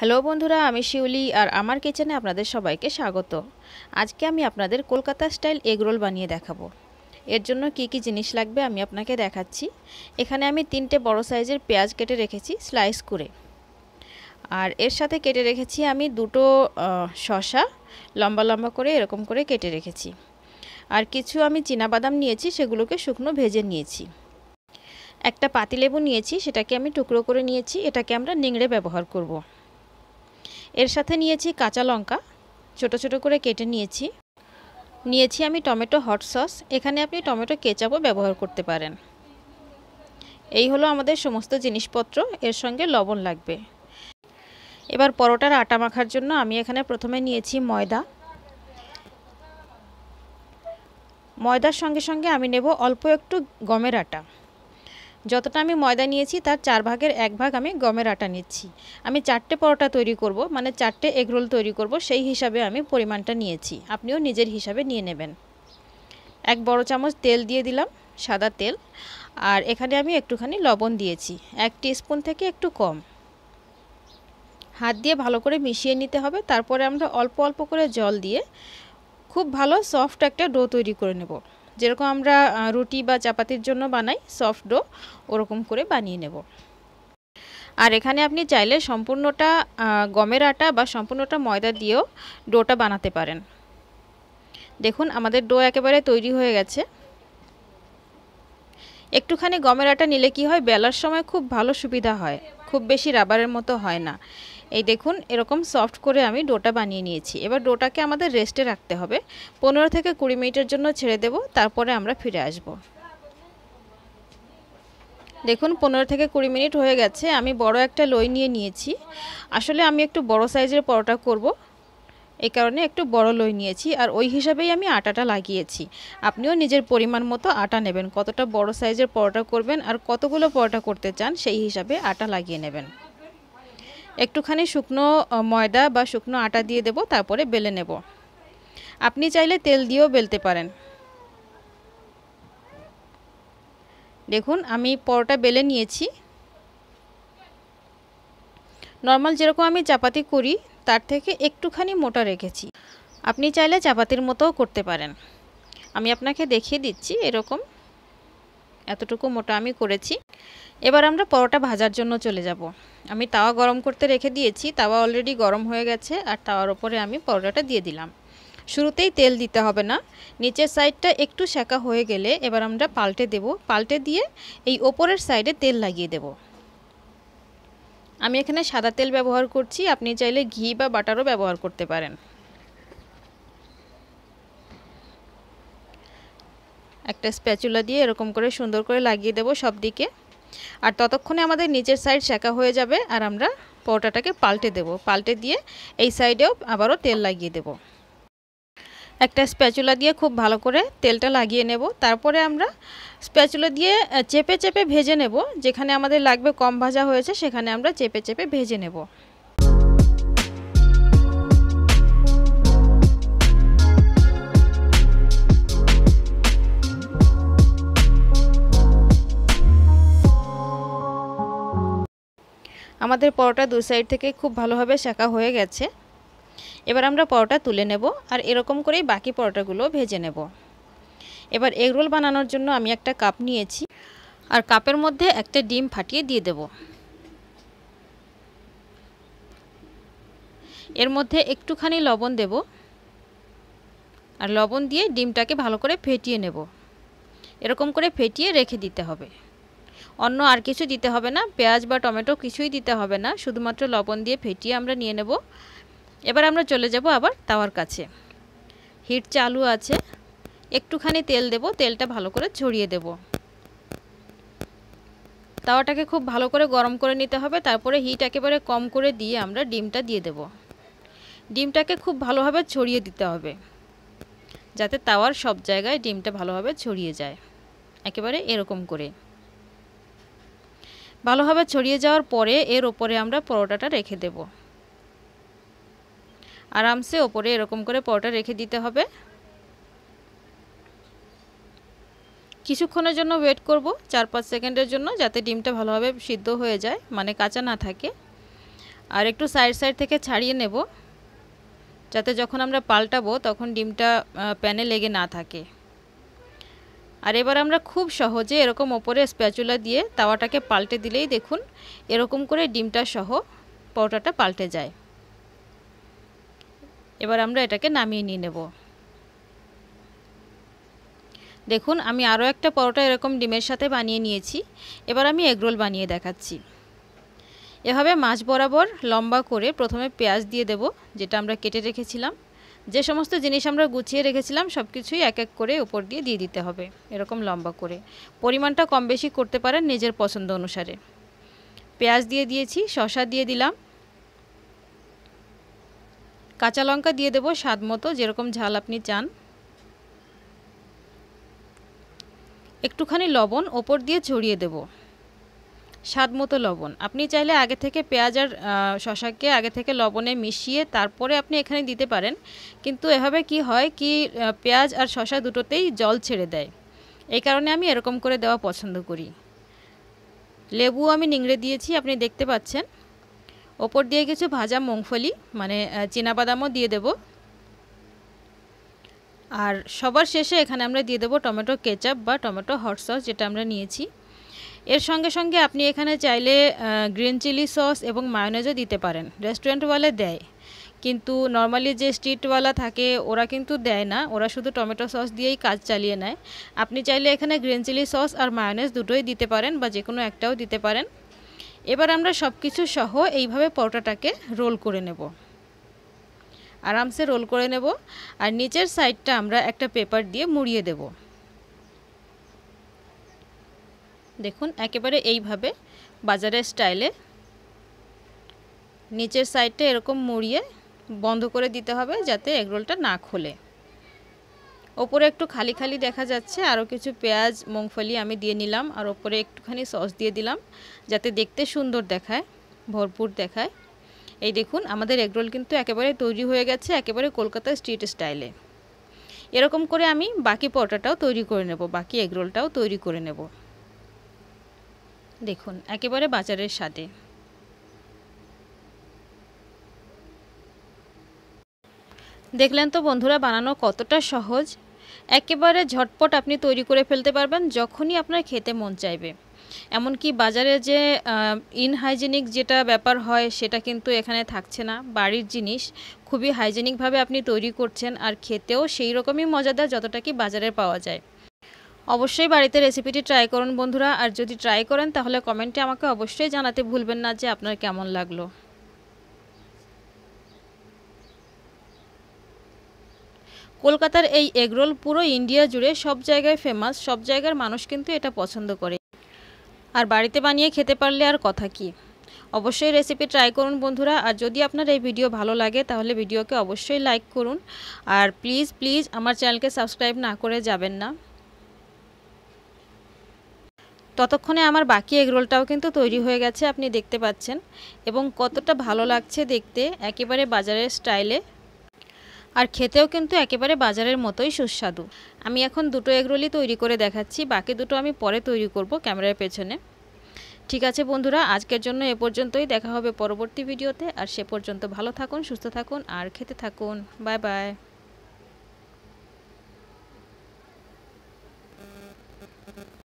hello বন্ধুরা আমি শিউলি আর আমার কিচেনে আপনাদের সবাইকে স্বাগত আজকে আমি আপনাদের কলকাতা স্টাইল এগরোল বানিয়ে দেখাবো এর জন্য কি কি জিনিস লাগবে আমি আপনাকে দেখাচ্ছি এখানে আমি তিনটে বড় সাইজের পেঁয়াজ কেটে রেখেছি স্লাইস করে আর এর সাথে কেটে রেখেছি আমি দুটো শশা লম্বা লম্বা করে এরকম করে কেটে রেখেছি আর কিছু আমি বাদাম নিয়েছি সেগুলোকে শুকনো ভেজে নিয়েছি একটা পাতিলেবু নিয়েছি সেটাকে আমি টুকরো করে নিয়েছি এটাকে আমরা নিংড়ে ব্যবহার করবো এর সাথে নিয়েছি কাঁচা লঙ্কা ছোট ছোট করে কেটে নিয়েছি নিয়েছি আমি টমেটো হট সস এখানে আপনি টমেটো কেচাপও ব্যবহার করতে পারেন এই হলো আমাদের সমস্ত জিনিসপত্র এর সঙ্গে লবণ লাগবে এবার পরোটার আটা মাখার জন্য আমি এখানে প্রথমে নিয়েছি ময়দা ময়দার সঙ্গে সঙ্গে আমি নেব অল্প একটু গমের আটা যতটা আমি ময়দা নিয়েছি তার চার ভাগের এক ভাগ আমি গমের আটা নিচ্ছি আমি চারটে পরোটা তৈরি করব মানে চারটে এগরোল তৈরি করব সেই হিসাবে আমি পরিমাণটা নিয়েছি আপনিও নিজের হিসাবে নিয়ে নেবেন এক বড় চামচ তেল দিয়ে দিলাম সাদা তেল আর এখানে আমি একটুখানি লবণ দিয়েছি এক স্পুন থেকে একটু কম হাত দিয়ে ভালো করে মিশিয়ে নিতে হবে তারপরে আমরা অল্প অল্প করে জল দিয়ে খুব ভালো সফট একটা ডো তৈরি করে নেব যেরকম আমরা রুটি বা চাপাতির জন্য বানাই সফট ডো ওরকম করে বানিয়ে নেব আর এখানে আপনি চাইলে সম্পূর্ণটা গমের আটা বা সম্পূর্ণটা ময়দা দিয়েও ডোটা বানাতে পারেন দেখুন আমাদের ডো একেবারে তৈরি হয়ে গেছে একটুখানি গমের আটা নিলে কি হয় বেলার সময় খুব ভালো সুবিধা হয় খুব বেশি রাবারের মতো হয় না এই দেখুন এরকম সফট করে আমি ডোটা বানিয়ে নিয়েছি এবার ডোটাকে আমাদের রেস্টে রাখতে হবে পনেরো থেকে কুড়ি মিনিটের জন্য ছেড়ে দেব তারপরে আমরা ফিরে আসব দেখুন পনেরো থেকে কুড়ি মিনিট হয়ে গেছে আমি বড় একটা লই নিয়ে নিয়েছি আসলে আমি একটু বড় সাইজের পরোটা করব এই কারণে একটু বড় লই নিয়েছি আর ওই হিসাবেই আমি আটাটা লাগিয়েছি আপনিও নিজের পরিমাণ মতো আটা নেবেন কতটা বড় সাইজের পরোটা করবেন আর কতগুলো পরোটা করতে চান সেই হিসাবে আটা লাগিয়ে নেবেন একটুখানি শুকনো ময়দা বা শুকনো আটা দিয়ে দেব তারপরে বেলে নেব আপনি চাইলে তেল দিয়েও বেলতে পারেন দেখুন আমি পরোটা বেলে নিয়েছি নর্মাল যেরকম আমি চাপাতি করি তার থেকে একটুখানি মোটা রেখেছি আপনি চাইলে চাপাতির মতোও করতে পারেন আমি আপনাকে দেখিয়ে দিচ্ছি এরকম এতটুকু মোটা আমি করেছি এবার আমরা পরোটা ভাজার জন্য চলে যাব আমি তাওয়া গরম করতে রেখে দিয়েছি তাওয়া অলরেডি গরম হয়ে গেছে আর তাওয়ার ওপরে আমি পরোটাটা দিয়ে দিলাম শুরুতেই তেল দিতে হবে না নিচের সাইডটা একটু সেকা হয়ে গেলে এবার আমরা পাল্টে দেব পাল্টে দিয়ে এই ওপরের সাইডে তেল লাগিয়ে দেব আমি এখানে সাদা তেল ব্যবহার করছি আপনি চাইলে ঘি বা বাটারও ব্যবহার করতে পারেন একটা স্প্যাচুলা দিয়ে এরকম করে সুন্দর করে লাগিয়ে দেব সব দিকে আর ততক্ষণে আমাদের নিচের সাইড শেখা হয়ে যাবে আর আমরা পরোটাটাকে পাল্টে দেব পাল্টে দিয়ে এই সাইডেও আবারও তেল লাগিয়ে দেব একটা স্প্যাচুলা দিয়ে খুব ভালো করে তেলটা লাগিয়ে নেব তারপরে আমরা স্প্যাচুলা দিয়ে চেপে চেপে ভেজে নেব যেখানে আমাদের লাগবে কম ভাজা হয়েছে সেখানে আমরা চেপে চেপে ভেজে নেব আমাদের পরোটা দু সাইড থেকে খুব ভালোভাবে শেখা হয়ে গেছে এবার আমরা পরোটা তুলে নেব আর এরকম করেই বাকি পরোটাগুলো ভেজে নেব এবার এগরোল বানানোর জন্য আমি একটা কাপ নিয়েছি আর কাপের মধ্যে একটা ডিম ফাটিয়ে দিয়ে দেব এর মধ্যে একটুখানি লবণ দেব আর লবণ দিয়ে ডিমটাকে ভালো করে ফেটিয়ে নেব এরকম করে ফেটিয়ে রেখে দিতে হবে অন্য আর কিছু দিতে হবে না পেঁয়াজ বা টমেটো কিছুই দিতে হবে না শুধুমাত্র লবণ দিয়ে ফেটিয়ে আমরা নিয়ে নেব এবার আমরা চলে যাব আবার তাওয়ার কাছে হিট চালু আছে একটুখানি তেল দেব তেলটা ভালো করে ছড়িয়ে দেব তাওয়াটাকে খুব ভালো করে গরম করে নিতে হবে তারপরে হিট একেবারে কম করে দিয়ে আমরা ডিমটা দিয়ে দেব ডিমটাকে খুব ভালোভাবে ছড়িয়ে দিতে হবে যাতে তাওয়ার সব জায়গায় ডিমটা ভালোভাবে ছড়িয়ে যায় একেবারে এরকম করে ভালোভাবে ছড়িয়ে যাওয়ার পরে এর ওপরে আমরা পরোটাটা রেখে দেব আরামসে ওপরে এরকম করে পরোটা রেখে দিতে হবে কিছুক্ষণের জন্য ওয়েট করব চার পাঁচ সেকেন্ডের জন্য যাতে ডিমটা ভালোভাবে সিদ্ধ হয়ে যায় মানে কাঁচা না থাকে আর একটু সাইড সাইড থেকে ছাড়িয়ে নেব যাতে যখন আমরা পাল্টাবো তখন ডিমটা প্যানে লেগে না থাকে আর এবার আমরা খুব সহজে এরকম ওপরে স্প্যাচুলা দিয়ে তাওয়াটাকে পাল্টে দিলেই দেখুন এরকম করে ডিমটা সহ পরোটাটা পাল্টে যায় এবার আমরা এটাকে নামিয়ে নিয়ে নেব দেখুন আমি আরও একটা পরোটা এরকম ডিমের সাথে বানিয়ে নিয়েছি এবার আমি এগরোল বানিয়ে দেখাচ্ছি এভাবে মাছ বরাবর লম্বা করে প্রথমে পেঁয়াজ দিয়ে দেব যেটা আমরা কেটে রেখেছিলাম যে সমস্ত জিনিস আমরা গুছিয়ে রেখেছিলাম সব কিছুই এক এক করে উপর দিয়ে দিয়ে দিতে হবে এরকম লম্বা করে পরিমাণটা কম বেশি করতে পারেন নিজের পছন্দ অনুসারে পেঁয়াজ দিয়ে দিয়েছি শশা দিয়ে দিলাম কাঁচা লঙ্কা দিয়ে দেবো স্বাদ মতো যেরকম ঝাল আপনি চান একটুখানি লবণ ওপর দিয়ে ছড়িয়ে দেবো স্বাদ মতো লবণ আপনি চাইলে আগে থেকে পেঁয়াজ আর শশাকে আগে থেকে লবণে মিশিয়ে তারপরে আপনি এখানে দিতে পারেন কিন্তু এভাবে কি হয় কি পেঁয়াজ আর শশা দুটোতেই জল ছেড়ে দেয় এই কারণে আমি এরকম করে দেওয়া পছন্দ করি লেবু আমি নিংড়ে দিয়েছি আপনি দেখতে পাচ্ছেন ওপর দিয়ে কিছু ভাজা মুংফলি মানে বাদামও দিয়ে দেব আর সবার শেষে এখানে আমরা দিয়ে দেবো টমেটো কেচাপ বা টমেটো হট সস যেটা আমরা নিয়েছি এর সঙ্গে সঙ্গে আপনি এখানে চাইলে গ্রিন চিলি সস এবং মায়োনেজও দিতে পারেন রেস্টুরেন্টওয়ালা দেয় কিন্তু নর্মালি যে স্ট্রিটওয়ালা থাকে ওরা কিন্তু দেয় না ওরা শুধু টমেটো সস দিয়েই কাজ চালিয়ে নেয় আপনি চাইলে এখানে গ্রিন চিলি সস আর মায়োনেজ দুটোই দিতে পারেন বা যে কোনো একটাও দিতে পারেন এবার আমরা সব কিছু সহ এইভাবে পরোটাটাকে রোল করে নেব আরামসে রোল করে নেব আর নিচের সাইডটা আমরা একটা পেপার দিয়ে মুড়িয়ে দেবো দেখুন একেবারে এইভাবে বাজারের স্টাইলে নিচের সাইডটা এরকম মুড়িয়ে বন্ধ করে দিতে হবে যাতে এগরোলটা না খোলে ওপরে একটু খালি খালি দেখা যাচ্ছে আরও কিছু পেঁয়াজ মুংফলি আমি দিয়ে নিলাম আর ওপরে একটুখানি সস দিয়ে দিলাম যাতে দেখতে সুন্দর দেখায় ভরপুর দেখায় এই দেখুন আমাদের এগরোল কিন্তু একেবারে তৈরি হয়ে গেছে একেবারে কলকাতা স্ট্রিট স্টাইলে এরকম করে আমি বাকি পরোটাটাও তৈরি করে নেব বাকি এগরোলটাও তৈরি করে নেব দেখুন একেবারে বাজারের স্বাদে দেখলেন তো বন্ধুরা বানানো কতটা সহজ একেবারে ঝটপট আপনি তৈরি করে ফেলতে পারবেন যখনই আপনার খেতে মন চাইবে এমনকি বাজারে যে ইনহাইজেনিক যেটা ব্যাপার হয় সেটা কিন্তু এখানে থাকছে না বাড়ির জিনিস খুবই হাইজেনিকভাবে আপনি তৈরি করছেন আর খেতেও সেই রকমই মজাদার যতটা কি বাজারে পাওয়া যায় অবশ্যই বাড়িতে রেসিপিটি ট্রাই করুন বন্ধুরা আর যদি ট্রাই করেন তাহলে কমেন্টে আমাকে অবশ্যই জানাতে ভুলবেন না যে আপনার কেমন লাগলো কলকাতার এই এগরোল পুরো ইন্ডিয়া জুড়ে সব জায়গায় ফেমাস সব জায়গার মানুষ কিন্তু এটা পছন্দ করে আর বাড়িতে বানিয়ে খেতে পারলে আর কথা কি অবশ্যই রেসিপি ট্রাই করুন বন্ধুরা আর যদি আপনার এই ভিডিও ভালো লাগে তাহলে ভিডিওকে অবশ্যই লাইক করুন আর প্লিজ প্লিজ আমার চ্যানেলকে সাবস্ক্রাইব না করে যাবেন না ততক্ষণে আমার বাকি এগরোলটাও কিন্তু তৈরি হয়ে গেছে আপনি দেখতে পাচ্ছেন এবং কতটা ভালো লাগছে দেখতে একেবারে বাজারের স্টাইলে আর খেতেও কিন্তু একেবারে বাজারের মতোই সুস্বাদু আমি এখন দুটো এগরোলই তৈরি করে দেখাচ্ছি বাকি দুটো আমি পরে তৈরি করব ক্যামেরার পেছনে ঠিক আছে বন্ধুরা আজকের জন্য এ পর্যন্তই দেখা হবে পরবর্তী ভিডিওতে আর সে পর্যন্ত ভালো থাকুন সুস্থ থাকুন আর খেতে থাকুন বাই বাই